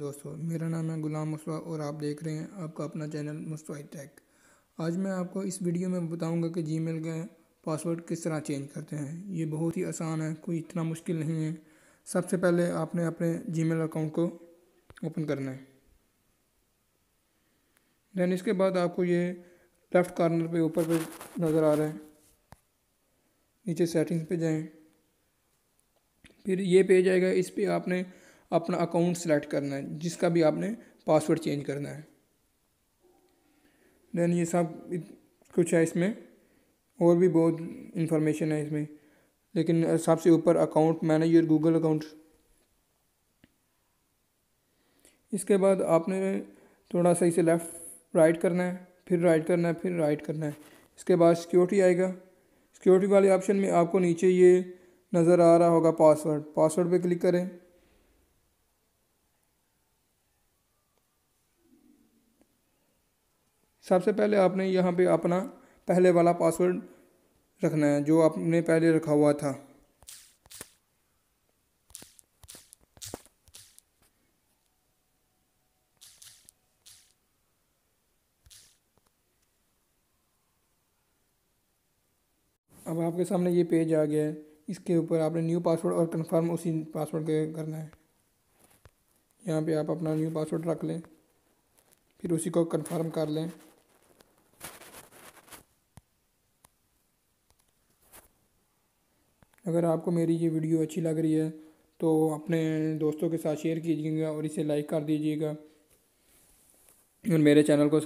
दोस्तों मेरा नाम है गुलाम मुस्वा और आप देख रहे हैं आपका अपना चैनल मुस्वाई टेक आज मैं आपको इस वीडियो में बताऊंगा कि जीमेल का पासवर्ड किस तरह चेंज करते हैं ये बहुत ही आसान है कोई इतना मुश्किल नहीं है सबसे पहले आपने अपने जीमेल अकाउंट को ओपन करना है दैन इसके बाद आपको ये लेफ़्ट कॉर्नर पे ऊपर पे नज़र आ रहा है नीचे सेटिंग्स पे जाएं फिर ये पेज आएगा इस पर आपने अपना अकाउंट सेलेक्ट करना है जिसका भी आपने पासवर्ड चेंज करना है देन ये सब कुछ है इसमें और भी बहुत इंफॉर्मेशन है इसमें लेकिन सबसे ऊपर अकाउंट मैनेजर गूगल अकाउंट इसके बाद आपने थोड़ा सा इसे लेफ़्ट राइट करना है फिर राइट करना है फिर राइट करना है इसके बाद सिक्योरिटी आएगा सिक्योरिटी वाले ऑप्शन में आपको नीचे ये नज़र आ रहा होगा पासवर्ड पासवर्ड पे क्लिक करें सबसे पहले आपने यहाँ पे अपना पहले वाला पासवर्ड रखना है जो आपने पहले रखा हुआ था अब आपके सामने ये पेज आ गया है इसके ऊपर आपने न्यू पासवर्ड और कंफर्म उसी पासवर्ड के करना है यहाँ पे आप अपना न्यू पासवर्ड रख लें फिर उसी को कंफर्म कर लें अगर आपको मेरी ये वीडियो अच्छी लग रही है तो अपने दोस्तों के साथ शेयर कीजिएगा और इसे लाइक कर दीजिएगा और मेरे चैनल को